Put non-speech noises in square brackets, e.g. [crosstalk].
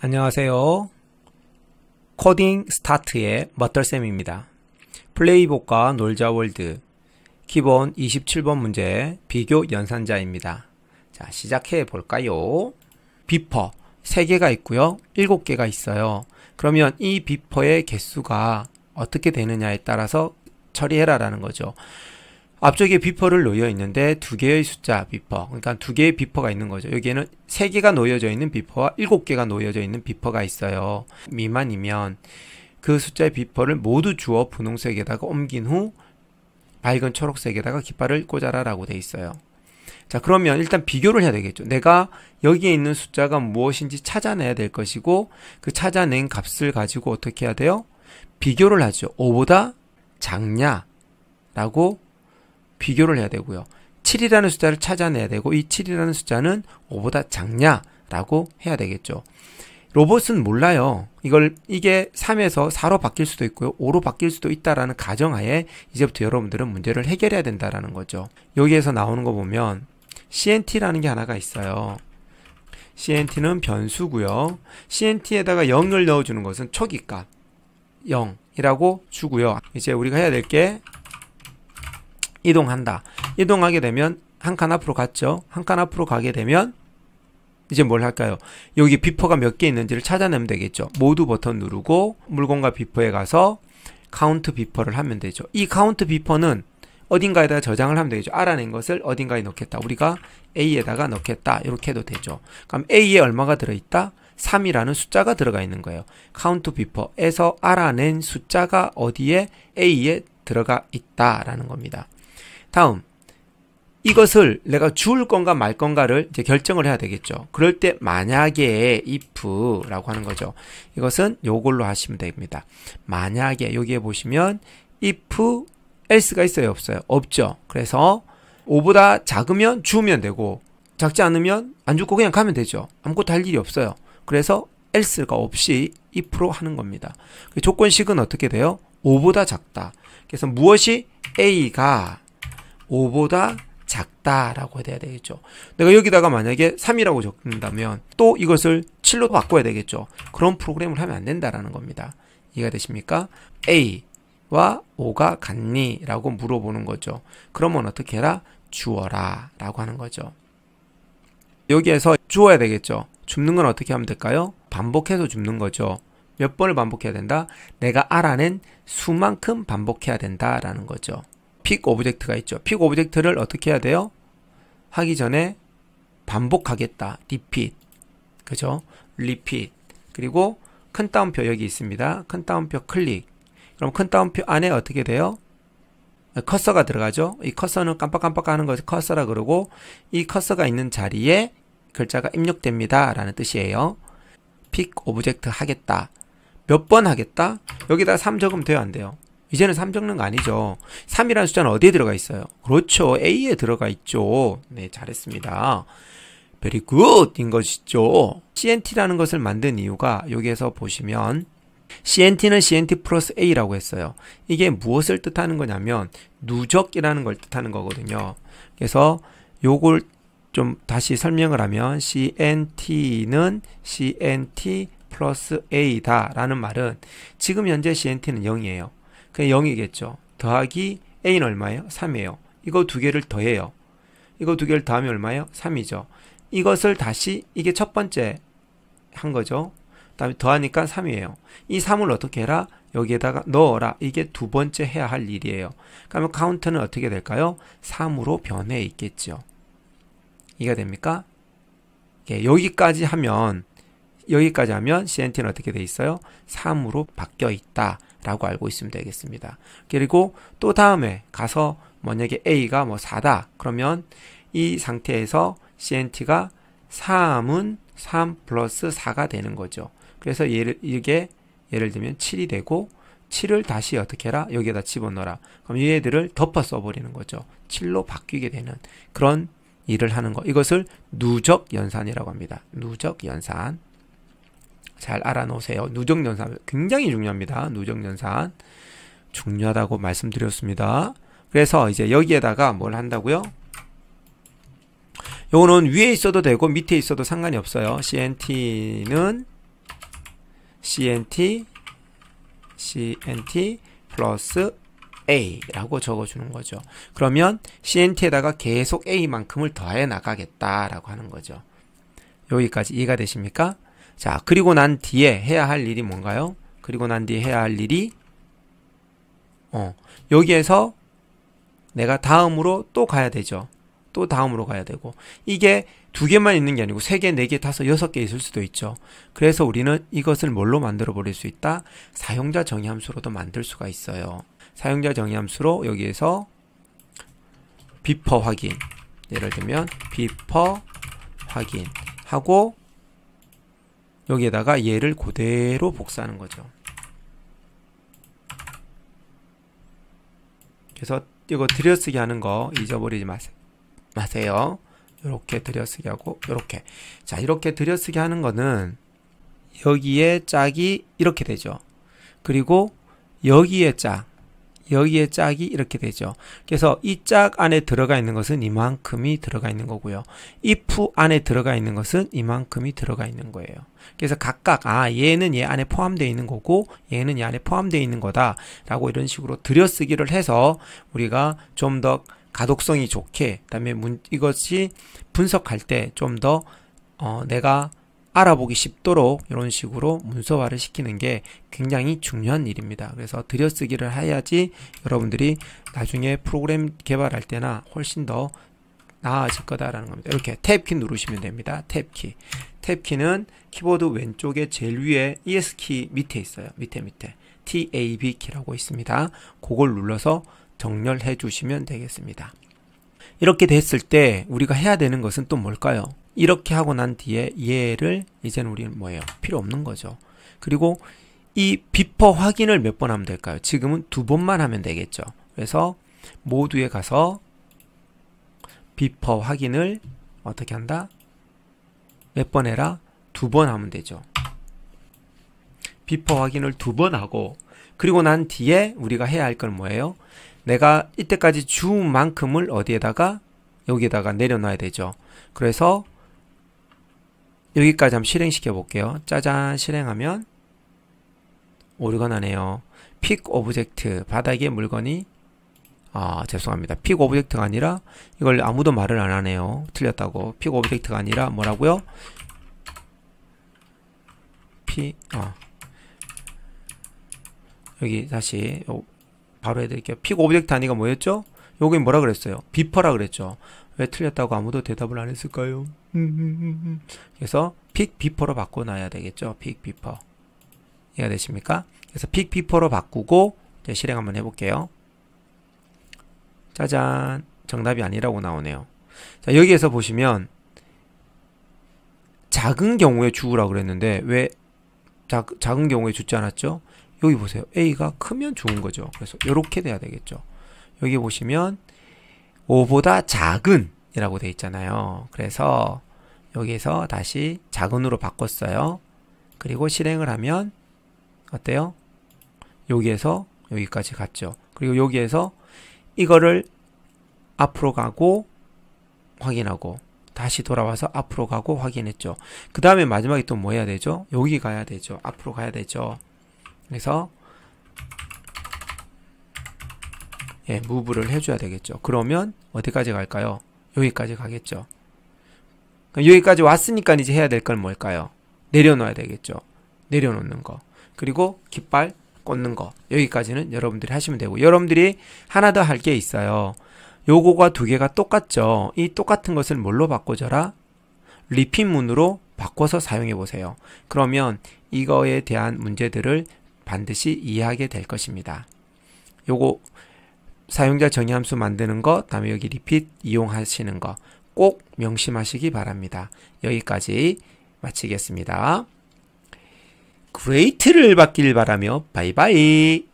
안녕하세요. 코딩 스타트의 멋덜쌤입니다. 플레이북과 놀자 월드 기본 27번 문제 비교 연산자입니다. 자 시작해 볼까요? 비퍼 3개가 있고요. 7개가 있어요. 그러면 이 비퍼의 개수가 어떻게 되느냐에 따라서 처리해라 라는 거죠. 앞쪽에 비퍼를 놓여 있는데 두 개의 숫자 비퍼 그러니까 두 개의 비퍼가 있는 거죠 여기에는 세 개가 놓여져 있는 비퍼와 일곱 개가 놓여져 있는 비퍼가 있어요 미만이면 그 숫자의 비퍼를 모두 주어 분홍색에다가 옮긴 후 밝은 초록색에다가 깃발을 꽂아라 라고 돼 있어요 자 그러면 일단 비교를 해야 되겠죠 내가 여기에 있는 숫자가 무엇인지 찾아내야 될 것이고 그 찾아낸 값을 가지고 어떻게 해야 돼요 비교를 하죠 5보다 작냐 라고 비교를 해야 되고요. 7이라는 숫자를 찾아내야 되고 이 7이라는 숫자는 5보다 작냐라고 해야 되겠죠. 로봇은 몰라요. 이걸 이게 3에서 4로 바뀔 수도 있고요. 5로 바뀔 수도 있다라는 가정하에 이제부터 여러분들은 문제를 해결해야 된다라는 거죠. 여기에서 나오는 거 보면 CNT라는 게 하나가 있어요. CNT는 변수고요. CNT에다가 0을 넣어주는 것은 초기값 0이라고 주고요. 이제 우리가 해야 될게 이동한다. 이동하게 되면 한 칸 앞으로 갔죠. 한 칸 앞으로 가게 되면 이제 뭘 할까요? 여기 비퍼가 몇 개 있는지를 찾아내면 되겠죠. 모두 버튼 누르고 물건과 비퍼에 가서 카운트 비퍼를 하면 되죠. 이 카운트 비퍼는 어딘가에다 저장을 하면 되죠. 알아낸 것을 어딘가에 넣겠다. 우리가 A에다가 넣겠다. 이렇게 해도 되죠. 그럼 A에 얼마가 들어있다? 3이라는 숫자가 들어가 있는 거예요. 카운트 비퍼에서 알아낸 숫자가 어디에 A에 들어가 있다라는 겁니다. 다음 이것을 내가 줄 건가 말 건가를 이제 결정을 해야 되겠죠. 그럴 때 만약에 if라고 하는 거죠. 이것은 요걸로 하시면 됩니다. 만약에 여기에 보시면 if else가 있어요, 없어요? 없죠. 그래서 5보다 작으면 주면 되고 작지 않으면 안 죽고 그냥 가면 되죠. 아무것도 할 일이 없어요. 그래서 else가 없이 if로 하는 겁니다. 그 조건식은 어떻게 돼요? 5보다 작다. 그래서 무엇이 a가 5보다 작다라고 해야 되겠죠. 내가 여기다가 만약에 3이라고 적는다면 또 이것을 7로 바꿔야 되겠죠. 그런 프로그램을 하면 안 된다라는 겁니다. 이해가 되십니까? A와 o 가 같니? 라고 물어보는 거죠. 그러면 어떻게 해라? 주어라 라고 하는 거죠. 여기에서 주어야 되겠죠. 줍는 건 어떻게 하면 될까요? 반복해서 줍는 거죠. 몇 번을 반복해야 된다? 내가 알아낸 수만큼 반복해야 된다라는 거죠. 픽 오브젝트가 있죠. 픽 오브젝트를 어떻게 해야 돼요? 하기 전에 반복하겠다. 리핏. 그죠? 리핏. 그리고 큰 따옴표 여기 있습니다. 큰 따옴표 클릭. 그럼 큰 따옴표 안에 어떻게 돼요? 커서가 들어가죠. 이 커서는 깜빡깜빡 하는 것을 커서라 그러고 이 커서가 있는 자리에 글자가 입력됩니다. 라는 뜻이에요. 픽 오브젝트 하겠다. 몇 번 하겠다? 여기다 3 적으면 돼요? 안 돼요? 이제는 3 적는 거 아니죠. 3이라는 숫자는 어디에 들어가 있어요? 그렇죠. A에 들어가 있죠. 네, 잘했습니다. Very good인 것이죠. CNT라는 것을 만든 이유가 여기에서 보시면 CNT는 CNT 플러스 A라고 했어요. 이게 무엇을 뜻하는 거냐면 누적이라는 걸 뜻하는 거거든요. 그래서 요걸 좀 다시 설명을 하면 CNT는 CNT 플러스 A다 라는 말은 지금 현재 CNT는 0이에요. 그게 0이겠죠. 더하기 a는 얼마예요? 3이에요. 이거 두 개를 더해요. 이거 두 개를 더하면 얼마예요? 3이죠. 이것을 다시 이게 첫 번째 한 거죠. 다음에 더하니까 3이에요. 이 3을 어떻게 해라? 여기에다가 넣어라. 이게 두 번째 해야 할 일이에요. 그러면 카운트는 어떻게 될까요? 3으로 변해 있겠죠. 이해가 됩니까? 예, 여기까지 하면 여기까지 하면 CNT는 어떻게 돼 있어요? 3으로 바뀌어 있다. 라고 알고 있으면 되겠습니다. 그리고 또 다음에 가서 만약에 A가 뭐 4다. 그러면 이 상태에서 CNT가 3은 3 플러스 4가 되는 거죠. 그래서 얘를, 이게 예를 들면 7이 되고 7을 다시 어떻게 해라? 여기에다 집어넣어라. 그럼 얘들을 덮어 써버리는 거죠. 7로 바뀌게 되는 그런 일을 하는 거. 이것을 누적 연산이라고 합니다. 누적 연산. 잘 알아놓으세요. 누적연산 굉장히 중요합니다. 누적연산 중요하다고 말씀드렸습니다. 그래서 이제 여기에다가 뭘 한다고요? 요거는 위에 있어도 되고 밑에 있어도 상관이 없어요. CNT는 CNT CNT 플러스 A라고 적어주는 거죠. 그러면 CNT에다가 계속 A만큼을 더해 나가겠다라고 하는 거죠. 여기까지 이해가 되십니까? 자, 그리고 난 뒤에 해야 할 일이 뭔가요? 그리고 난 뒤에 해야 할 일이 어, 여기에서 내가 다음으로 또 가야 되죠. 또 다음으로 가야 되고 이게 두 개만 있는 게 아니고 세 개, 네 개, 다섯, 여섯 개 있을 수도 있죠. 그래서 우리는 이것을 뭘로 만들어 버릴 수 있다? 사용자 정의 함수로도 만들 수가 있어요. 사용자 정의 함수로 여기에서 비퍼 확인 예를 들면 비퍼 확인 하고 여기에다가 얘를 그대로 복사하는 거죠. 그래서 이거 들여쓰기 하는 거 잊어버리지 마세, 요 이렇게 들여쓰기 하고 이렇게 자 이렇게 들여쓰기 하는 거는 여기에 짝이 이렇게 되죠. 그리고 여기에 짝 여기에 짝이 이렇게 되죠. 그래서 이 짝 안에 들어가 있는 것은 이만큼이 들어가 있는 거고요. if 안에 들어가 있는 것은 이만큼이 들어가 있는 거예요. 그래서 각각 아 얘는 얘 안에 포함되어 있는 거고 얘는 얘 안에 포함되어 있는 거다 라고 이런 식으로 들여쓰기를 해서 우리가 좀 더 가독성이 좋게 그다음에 문, 이것이 분석할 때 좀더 어, 내가 알아보기 쉽도록 이런 식으로 문서화를 시키는 게 굉장히 중요한 일입니다. 그래서 들여쓰기를 해야지 여러분들이 나중에 프로그램 개발할 때나 훨씬 더 나아질 거다라는 겁니다. 이렇게 탭 키 누르시면 됩니다. 탭키. 탭키는 키보드 왼쪽에 제일 위에 ES키 밑에 있어요. 밑에 밑에. TAB 키라고 있습니다. 그걸 눌러서 정렬해 주시면 되겠습니다. 이렇게 됐을 때 우리가 해야 되는 것은 또 뭘까요? 이렇게 하고 난 뒤에 얘를 이제는 우리는 뭐예요? 필요 없는 거죠. 그리고 이 비퍼 확인을 몇 번 하면 될까요? 지금은 두 번만 하면 되겠죠. 그래서 모두에 가서 비퍼 확인을 어떻게 한다? 몇 번 해라? 두 번 하면 되죠. 비퍼 확인을 두 번 하고 그리고 난 뒤에 우리가 해야 할 건 뭐예요? 내가 이때까지 준 만큼을 어디에다가 여기에다가 내려놔야 되죠. 그래서 여기까지 한번 실행시켜 볼게요. 짜잔 실행하면 오류가 나네요. 픽 오브젝트 바닥에 물건이 아 죄송합니다. 픽 오브젝트가 아니라 이걸 아무도 말을 안 하네요. 틀렸다고. 픽 오브젝트가 아니라 뭐라고요? 피 아. 어. 여기 다시 어, 바로 해드릴게요. 픽500 단위가 뭐였죠? 요게 뭐라 그랬어요? 비퍼라 그랬죠. 왜 틀렸다고 아무도 대답을 안 했을까요? [laughs] 그래서 픽 비퍼로 바꿔놔야 되겠죠. 픽 비퍼. 이해가 되십니까? 그래서 픽 비퍼로 바꾸고 이제 실행 한번 해볼게요. 짜잔. 정답이 아니라고 나오네요. 자, 여기에서 보시면 작은 경우에 주우라고 그랬는데 왜 자, 작은 경우에 죽지 않았죠? 여기 보세요. A가 크면 좋은 거죠. 그래서 이렇게 돼야 되겠죠. 여기 보시면 5보다 작은 이라고 돼 있잖아요. 그래서 여기에서 다시 작은으로 바꿨어요. 그리고 실행을 하면 어때요? 여기에서 여기까지 갔죠. 그리고 여기에서 이거를 앞으로 가고 확인하고 다시 돌아와서 앞으로 가고 확인했죠. 그 다음에 마지막에 또 뭐 해야 되죠? 여기 가야 되죠. 앞으로 가야 되죠. 그래서 예, 무브를 해줘야 되겠죠. 그러면 어디까지 갈까요? 여기까지 가겠죠. 그러니까 여기까지 왔으니까 이제 해야 될 건 뭘까요? 내려놓아야 되겠죠. 내려놓는 거. 그리고 깃발 꽂는 거. 여기까지는 여러분들이 하시면 되고 여러분들이 하나 더 할 게 있어요. 요거가 두 개가 똑같죠. 이 똑같은 것을 뭘로 바꿔줘라? 리핀문으로 바꿔서 사용해 보세요. 그러면 이거에 대한 문제들을 반드시 이해하게 될 것입니다. 요거 사용자 정의 함수 만드는 거, 다음에 여기 리핏 이용하시는 거 꼭 명심하시기 바랍니다. 여기까지 마치겠습니다. 그레이트를 받길 바라며 바이바이